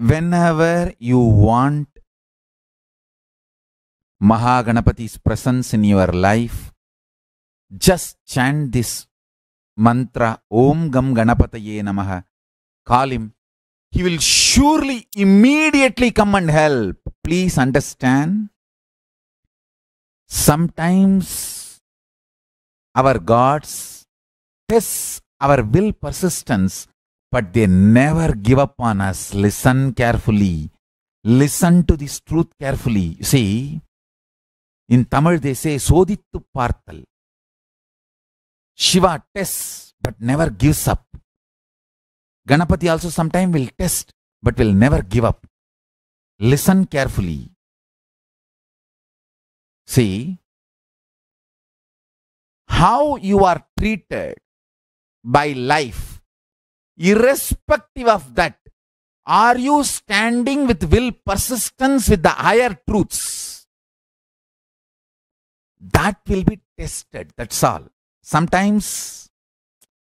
whenever you want Mahaganapati's presence in your life, just chant this mantra Om Gam Ganapataye Namaha. Call him. He will surely immediately come and help. Please understand. Sometimes our gods test our will persistence but they never give up on us. Listen carefully. Listen to this truth carefully. You see, in Tamil they say, Sodittu Parthal. Shiva tests but never gives up. Ganapati also sometime will test but will never give up. Listen carefully. See, how you are treated by life irrespective of that, are you standing with will persistence with the higher truths? That will be tested, that's all. Sometimes,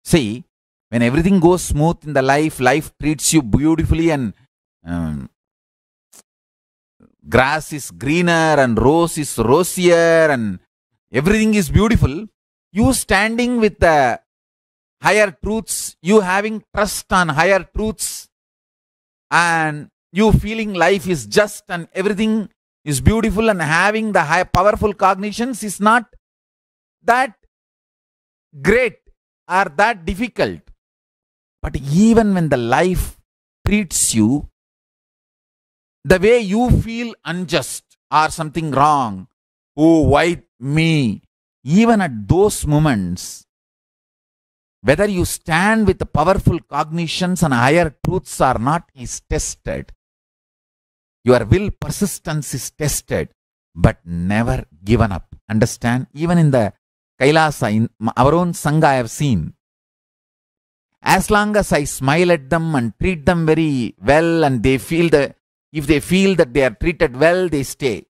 see, when everything goes smooth in the life, life treats you beautifully and um, grass is greener and rose is rosier and everything is beautiful. You standing with the higher truths, you having trust on higher truths, and you feeling life is just and everything is beautiful, and having the high powerful cognitions is not that great or that difficult. But even when the life treats you the way you feel unjust or something wrong, oh, why me? Even at those moments, whether you stand with powerful cognitions and higher truths or not is tested. Your will persistence is tested, but never given up. Understand? Even in the Kailasa, in our own Sangha, I have seen. As long as I smile at them and treat them very well, and they feel the, if they feel that they are treated well, they stay.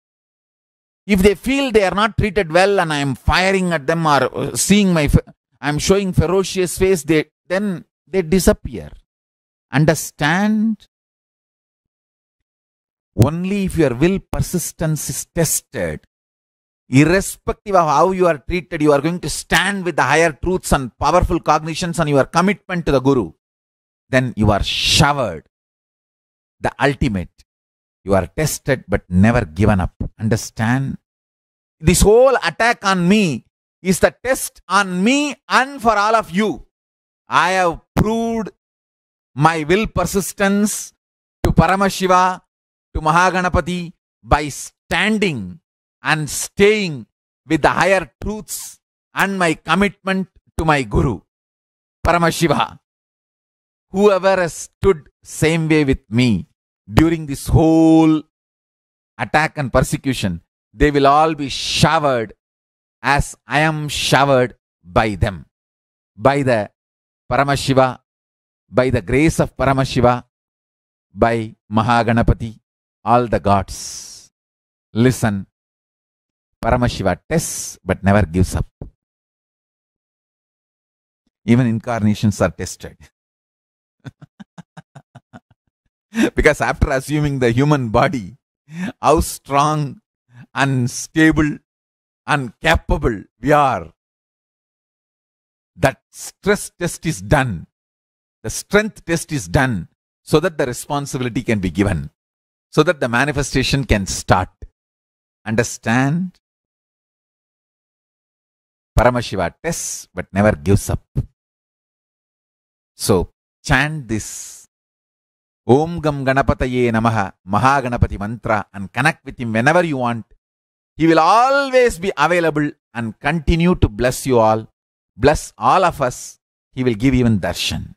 If they feel they are not treated well and I am firing at them or uh, seeing my I'm showing ferocious face, they then they disappear. Understand? Only if your will persistence is tested, irrespective of how you are treated, you are going to stand with the higher truths and powerful cognitions and your commitment to the Guru. Then you are showered. The ultimate. You are tested but never given up. Understand? This whole attack on me is the test on me and for all of you. I have proved my will persistence to Paramashiva, to Mahaganapati by standing and staying with the higher truths and my commitment to my Guru, Paramashiva. Whoever has stood same way with me during this whole attack and persecution, they will all be showered as I am showered by them. By the Paramashiva, by the grace of Paramashiva, by Mahaganapati, all the gods. Listen, Paramashiva tests but never gives up. Even incarnations are tested. because after assuming the human body, how strong, and stable and capable we are, that stress test is done. The strength test is done so that the responsibility can be given, so that the manifestation can start. Understand? Paramashiva tests but never gives up. So chant this Om Gam Ganapataye Namaha Mahaganapati mantra and connect with him whenever you want he will always be available and continue to bless you all, bless all of us. He will give even darshan.